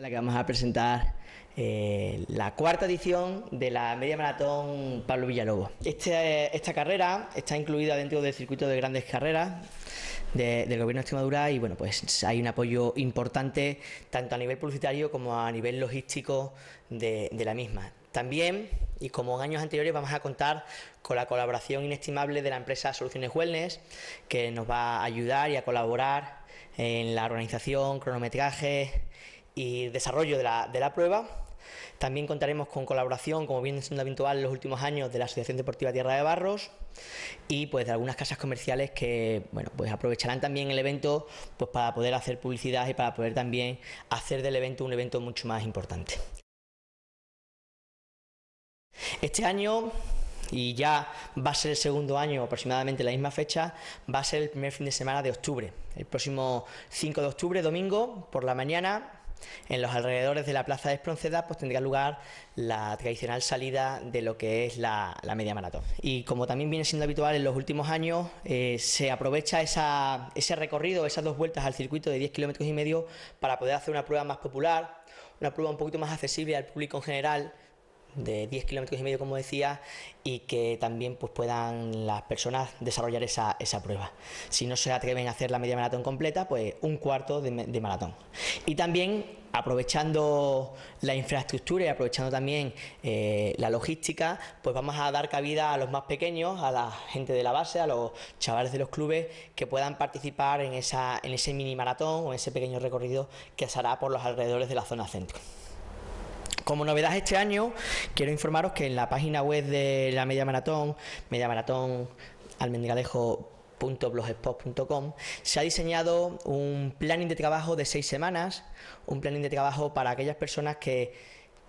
la que vamos a presentar eh, la cuarta edición de la media maratón Pablo Villalobos. Este, esta carrera está incluida dentro del circuito de grandes carreras del gobierno de Extremadura y bueno, pues hay un apoyo importante tanto a nivel publicitario como a nivel logístico de, la misma. También, y como en años anteriores, vamos a contar con la colaboración inestimable de la empresa Soluciones Wellness, que nos va a ayudar y a colaborar en la organización, cronometraje y desarrollo de la, prueba. También contaremos con colaboración, como viene siendo habitual en los últimos años, de la Asociación Deportiva Tierra de Barros y pues de algunas casas comerciales que bueno, pues aprovecharán también el evento pues para poder hacer publicidad y para poder también hacer del evento un evento mucho más importante. Este año y ya va a ser el segundo año, aproximadamente la misma fecha, va a ser el primer fin de semana de octubre. El próximo 5 de octubre, domingo, por la mañana, en los alrededores de la Plaza de Espronceda pues, tendría lugar la tradicional salida de lo que es la, media maratón. Y como también viene siendo habitual en los últimos años, eh, se aprovecha esa, ese recorrido, esas dos vueltas al circuito de 10 kilómetros y medio para poder hacer una prueba más popular, una prueba un poquito más accesible al público en general de 10 kilómetros y medio, como decía, y que también pues, puedan las personas desarrollar esa, esa, prueba. Si no se atreven a hacer la media maratón completa, pues un cuarto de, maratón. Y también aprovechando la infraestructura y aprovechando también eh, la logística, pues vamos a dar cabida a los más pequeños, a la gente de la base, a los chavales de los clubes que puedan participar en, esa, en ese mini maratón o en ese pequeño recorrido que se hará por los alrededores de la zona centro. Como novedad este año, quiero informaros que en la página web de la Media Maratón, Media Maratón se ha diseñado un planning de trabajo de seis semanas, un planning de trabajo para aquellas personas que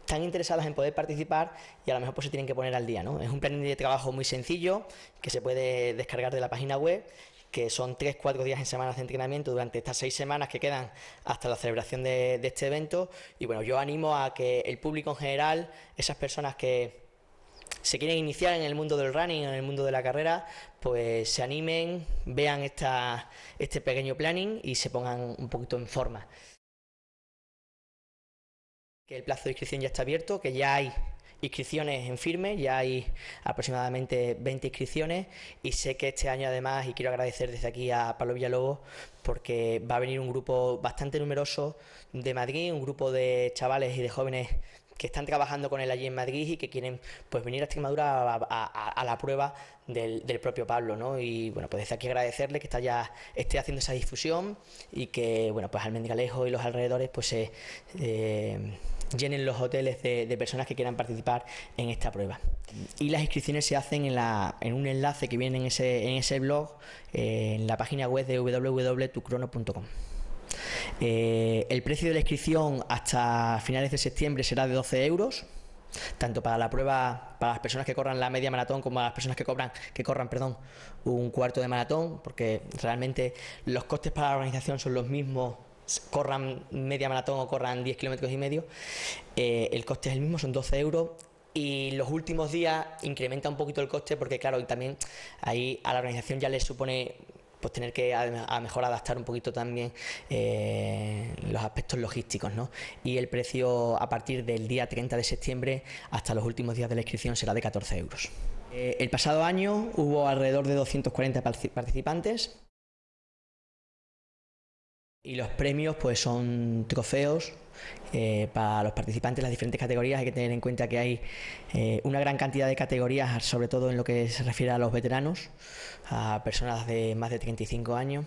están interesadas en poder participar y a lo mejor pues se tienen que poner al día, ¿no? Es un planning de trabajo muy sencillo que se puede descargar de la página web que son tres, cuatro días en semana de entrenamiento durante estas seis semanas que quedan hasta la celebración de, de este evento. Y bueno, yo animo a que el público en general, esas personas que se quieren iniciar en el mundo del running, en el mundo de la carrera, pues se animen, vean esta, este pequeño planning y se pongan un poquito en forma que el plazo de inscripción ya está abierto, que ya hay inscripciones en firme, ya hay aproximadamente 20 inscripciones y sé que este año además, y quiero agradecer desde aquí a Pablo Villalobos, porque va a venir un grupo bastante numeroso de Madrid, un grupo de chavales y de jóvenes que están trabajando con él allí en Madrid y que quieren pues venir a Extremadura a, la prueba del, propio Pablo, ¿no? Y bueno, pues desde aquí agradecerle que está ya esté haciendo esa difusión y que bueno, pues Almendralejo y los alrededores pues se eh, llenen los hoteles de, personas que quieran participar en esta prueba. Y las inscripciones se hacen en, un enlace que viene en ese, blog, eh, en la página web de www.tucrono.com. Eh, el precio de la inscripción hasta finales de septiembre será de 12 euros tanto para la prueba, para las personas que corran la media maratón como para las personas que cobran, que corran, perdón, un cuarto de maratón, porque realmente los costes para la organización son los mismos corran media maratón o corran 10 kilómetros y medio, eh, el coste es el mismo, son 12 euros. Y los últimos días incrementa un poquito el coste porque, claro, también ahí a la organización ya le supone pues tener que a, mejor adaptar un poquito también eh, los aspectos logísticos, ¿no? Y el precio a partir del día 30 de septiembre hasta los últimos días de la inscripción será de 14 euros. Eh, el pasado año hubo alrededor de 240 participantes. Y los premios pues son trofeos eh, para los participantes de las diferentes categorías. Hay que tener en cuenta que hay eh, una gran cantidad de categorías, sobre todo en lo que se refiere a los veteranos, a personas de más de 35 años,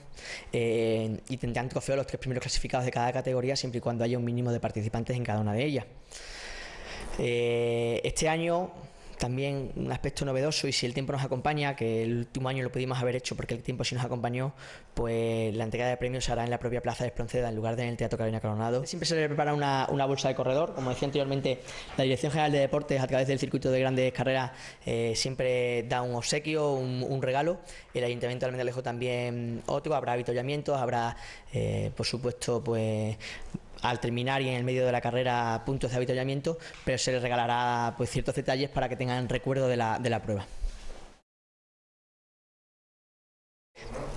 eh, y tendrán trofeos los tres primeros clasificados de cada categoría siempre y cuando haya un mínimo de participantes en cada una de ellas. este año también un aspecto novedoso y si el tiempo nos acompaña, que el último año lo pudimos haber hecho porque el tiempo sí nos acompañó, pues la entrega de premios se hará en la propia Plaza de Espronceda en lugar de en el Teatro Carolina Coronado. Siempre se le prepara una, bolsa de corredor, como decía anteriormente, la Dirección General de Deportes a través del circuito de grandes carreras eh, siempre da un obsequio, un, regalo, el Ayuntamiento de Almendalejo también otro, habrá avituallamientos, habrá eh, por supuesto pues al terminar y en el medio de la carrera puntos de avituallamiento, pero se les regalará pues, ciertos detalles para que tengan recuerdo de la, prueba.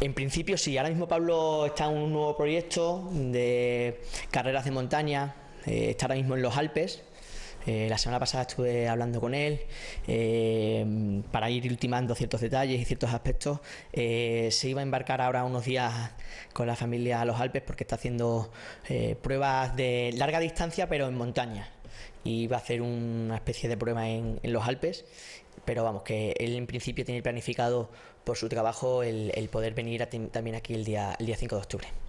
En principio sí, ahora mismo Pablo está en un nuevo proyecto de carreras de montaña, eh, está ahora mismo en los Alpes, eh, la semana pasada estuve hablando con él eh, para ir ultimando ciertos detalles y ciertos aspectos. Eh, se iba a embarcar ahora unos días con la familia a los Alpes porque está haciendo pruebas de larga distancia pero en montaña. Y va a hacer una especie de prueba en, los Alpes pero vamos, que él en principio tiene planificado por su trabajo el, poder venir también aquí el día, el día 5 de octubre.